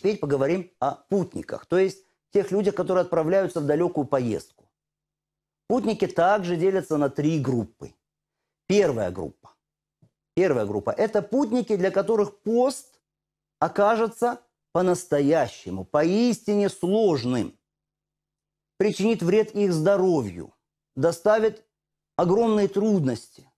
Теперь поговорим о путниках, то есть тех людях, которые отправляются в далекую поездку. Путники также делятся на три группы. Первая группа. Первая группа – это путники, для которых пост окажется по-настоящему, поистине сложным, причинит вред их здоровью, доставит огромные трудности.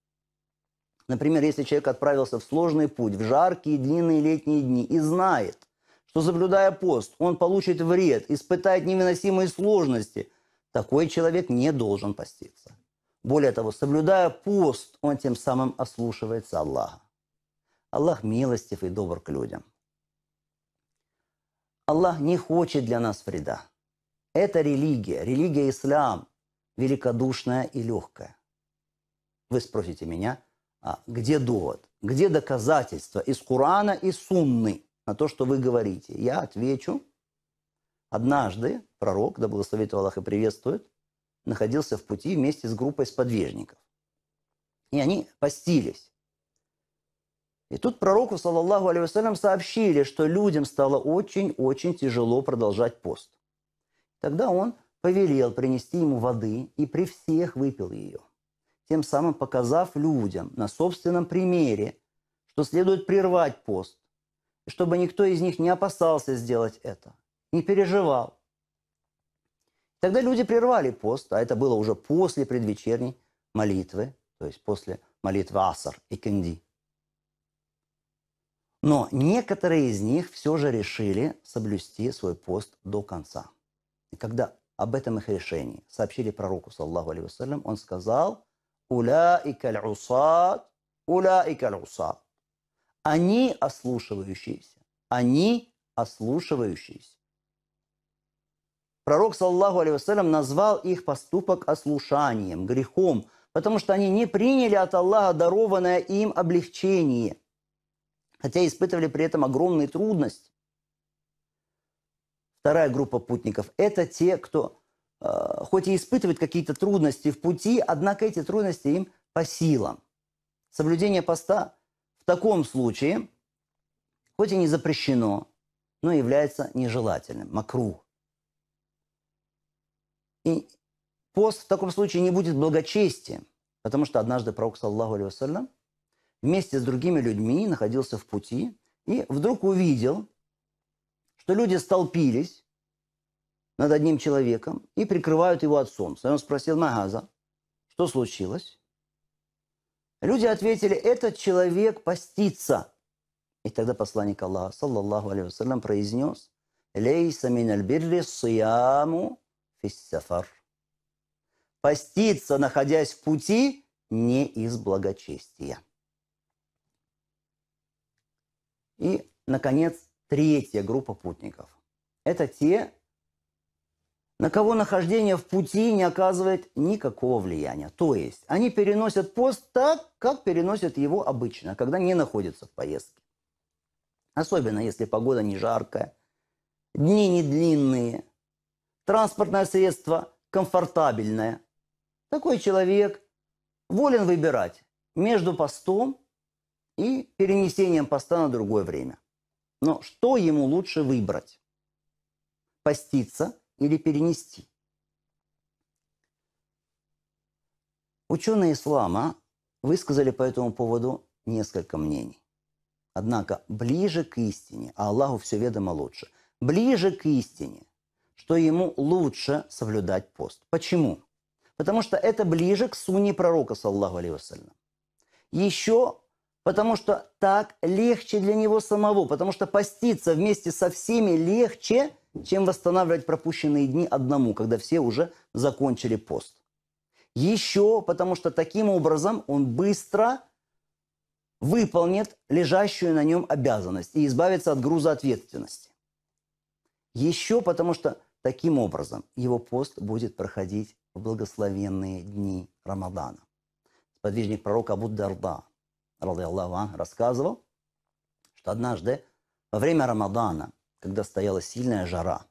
Например, если человек отправился в сложный путь, в жаркие длинные летние дни и знает – что соблюдая пост, он получит вред, испытает невыносимые сложности, такой человек не должен поститься. Более того, соблюдая пост, он тем самым ослушивается Аллаха. Аллах милостив и добр к людям. Аллах не хочет для нас вреда. Это религия, религия ислам, великодушная и легкая. Вы спросите меня, а где довод, где доказательства из Корана и Сунны? на то, что вы говорите. Я отвечу. Однажды пророк, да благословит Аллах и приветствует, находился в пути вместе с группой сподвижников. И они постились. И тут пророку, саллаллаху алейхи сообщили, что людям стало очень-очень тяжело продолжать пост. Тогда он повелел принести ему воды и при всех выпил ее, тем самым показав людям на собственном примере, что следует прервать пост, чтобы никто из них не опасался сделать это, не переживал. Тогда люди прервали пост, а это было уже после предвечерней молитвы, то есть после молитвы Асар и Кенди. Но некоторые из них все же решили соблюсти свой пост до конца. И когда об этом их решении сообщили пророку, саллаху алейхи он сказал, «Уля и каль усат, уля и каль усат». Они ослушивающиеся. Они ослушивающиеся. Пророк, саллаху алейхиссалям, назвал их поступок ослушанием, грехом, потому что они не приняли от Аллаха дарованное им облегчение, хотя испытывали при этом огромные трудности. Вторая группа путников – это те, кто э, хоть и испытывает какие-то трудности в пути, однако эти трудности им по силам. Соблюдение поста в таком случае, хоть и не запрещено, но является нежелательным, макру. И пост в таком случае не будет благочестием, потому что однажды пророк, саллаху алейхи вместе с другими людьми находился в пути и вдруг увидел, что люди столпились над одним человеком и прикрывают его от солнца. И он спросил Магаза, что случилось? Люди ответили, этот человек постится. И тогда посланник Аллаха, саллаллаху алейхи произнес, «Лейса мин альбирли суяму фиссафар». Поститься, находясь в пути, не из благочестия. И, наконец, третья группа путников. Это те, на кого нахождение в пути не оказывает никакого влияния. То есть они переносят пост так, как переносят его обычно, когда не находятся в поездке. Особенно если погода не жаркая, дни не длинные, транспортное средство комфортабельное. Такой человек волен выбирать между постом и перенесением поста на другое время. Но что ему лучше выбрать? Поститься – или перенести. Ученые ислама высказали по этому поводу несколько мнений. Однако ближе к истине, а Аллаху все ведомо лучше, ближе к истине, что ему лучше соблюдать пост. Почему? Потому что это ближе к сунне пророка, саллаху алейхи вассалям. Еще потому что так легче для него самого, потому что поститься вместе со всеми легче, чем восстанавливать пропущенные дни одному, когда все уже закончили пост. Еще потому что таким образом он быстро выполнит лежащую на нем обязанность и избавится от груза ответственности. Еще потому что таким образом его пост будет проходить в благословенные дни Рамадана. Подвижник пророка Абу Дарда Аллаху ан, рассказывал, что однажды во время Рамадана, когда стояла сильная жара,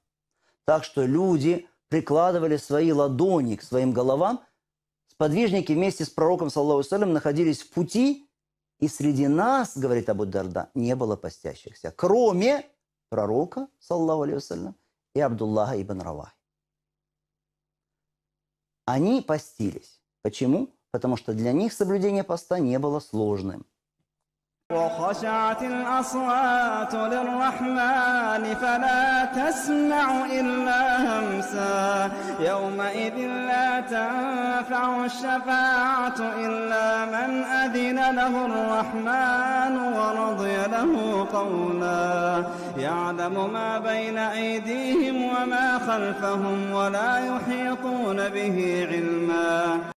так что люди прикладывали свои ладони к своим головам, сподвижники вместе с пророком, саллаху салям, находились в пути, и среди нас, говорит Абу Дарда, не было постящихся, кроме пророка, саллаху алейхи и Абдуллаха ибн Равахи. Они постились. Почему? потому что для них соблюдение поста не было сложным. وخشعت الأصوات للرحمن فلا تسمع إلا همسا يومئذ لا تنفع الشفاعة إلا من أذن له الرحمن ورضي له قولا يعلم ما بين أيديهم وما خلفهم ولا يحيطون به علما